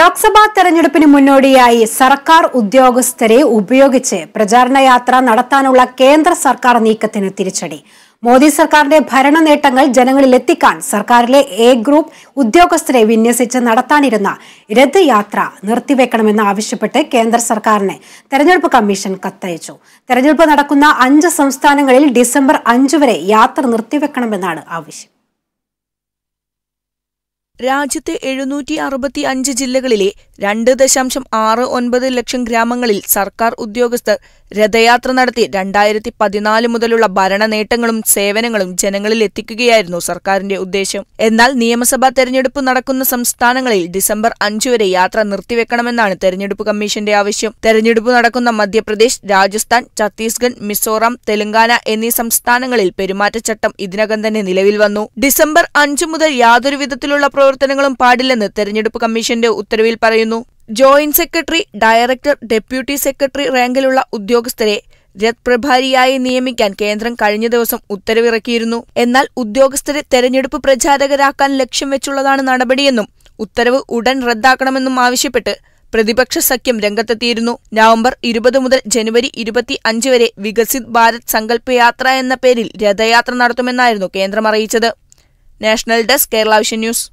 ലോക്സഭാ തെരഞ്ഞെടുപ്പിന് മുന്നോടിയായി സർക്കാർ ഉദ്യോഗസ്ഥരെ ഉപയോഗിച്ച് പ്രചാരണ യാത്ര നടത്താനുള്ള കേന്ദ്ര സർക്കാർ നീക്കത്തിന് തിരിച്ചടി മോദി സർക്കാരിന്റെ ഭരണ നേട്ടങ്ങൾ ജനങ്ങളിൽ എത്തിക്കാൻ സർക്കാരിലെ എ ഗ്രൂപ്പ് ഉദ്യോഗസ്ഥരെ വിന്യസിച്ച് നടത്താനിരുന്ന രഥയാത്ര നിർത്തിവെക്കണമെന്ന് ആവശ്യപ്പെട്ട് കേന്ദ്ര സർക്കാരിന് തെരഞ്ഞെടുപ്പ് കമ്മീഷൻ കത്തയച്ചു തെരഞ്ഞെടുപ്പ് നടക്കുന്ന അഞ്ച് സംസ്ഥാനങ്ങളിൽ ഡിസംബർ അഞ്ച് വരെ യാത്ര നിർത്തിവെക്കണമെന്നാണ് ആവശ്യം രാജ്യത്തെ എഴുന്നൂറ്റി അറുപത്തി അഞ്ച് ജില്ലകളിലെ രണ്ട് ദശാംശം ആറ് ഒൻപത് ലക്ഷം ഗ്രാമങ്ങളിൽ സർക്കാർ ഉദ്യോഗസ്ഥർ രഥയാത്ര നടത്തി രണ്ടായിരത്തി പതിനാല് മുതലുള്ള ഭരണ നേട്ടങ്ങളും സേവനങ്ങളും ജനങ്ങളിൽ എത്തിക്കുകയായിരുന്നു സർക്കാരിന്റെ ഉദ്ദേശം എന്നാൽ നിയമസഭാ തെരഞ്ഞെടുപ്പ് നടക്കുന്ന സംസ്ഥാനങ്ങളിൽ ഡിസംബർ അഞ്ചു വരെ യാത്ര നിർത്തിവെക്കണമെന്നാണ് തെരഞ്ഞെടുപ്പ് കമ്മീഷന്റെ ആവശ്യം തെരഞ്ഞെടുപ്പ് നടക്കുന്ന മധ്യപ്രദേശ് രാജസ്ഥാൻ ഛത്തീസ്ഗഡ് മിസോറാം തെലങ്കാന എന്നീ സംസ്ഥാനങ്ങളിൽ പെരുമാറ്റച്ചട്ടം ഇതിനകം തന്നെ നിലവിൽ വന്നു ഡിസംബർ അഞ്ചു മുതൽ യാതൊരു വിധത്തിലുള്ള പ്രവർത്തനങ്ങളും പാടില്ലെന്ന് തെരഞ്ഞെടുപ്പ് കമ്മീഷന്റെ ഉത്തരവിൽ പറയുന്നു joint secretary director deputy secretary റാങ്കിലുള്ള ഉദ്യോഗസ്ഥരെ രത് പ്രഭാരിയായി നിയമിക്കാൻ കേന്ദ്രം കഴിഞ്ഞ ദിവസം ഉത്തരവിറക്കിയിരുന്നു എന്നാൽ ഉദ്യോഗസ്ഥരെ തെരഞ്ഞെടുപ്പ് പ്രചാരകരാക്കാൻ ലക്ഷ്യം വെച്ചുള്ളതാണ് നടപടിയെന്നും ഉത്തരവ് ഉടൻ റദ്ദാക്കണമെന്നും ആവശ്യപ്പെട്ട് പ്രതിപക്ഷ സഖ്യം രംഗത്തെത്തിയിരുന്നു നവംബർ ഇരുപത് മുതൽ ജനുവരി ഇരുപത്തി അഞ്ച് വരെ വികസിത് ഭാരത് സങ്കല്പ യാത്ര എന്ന പേരിൽ രഥയാത്ര നടത്തുമെന്നായിരുന്നു കേന്ദ്രം അറിയിച്ചത് national desk Kerala vision news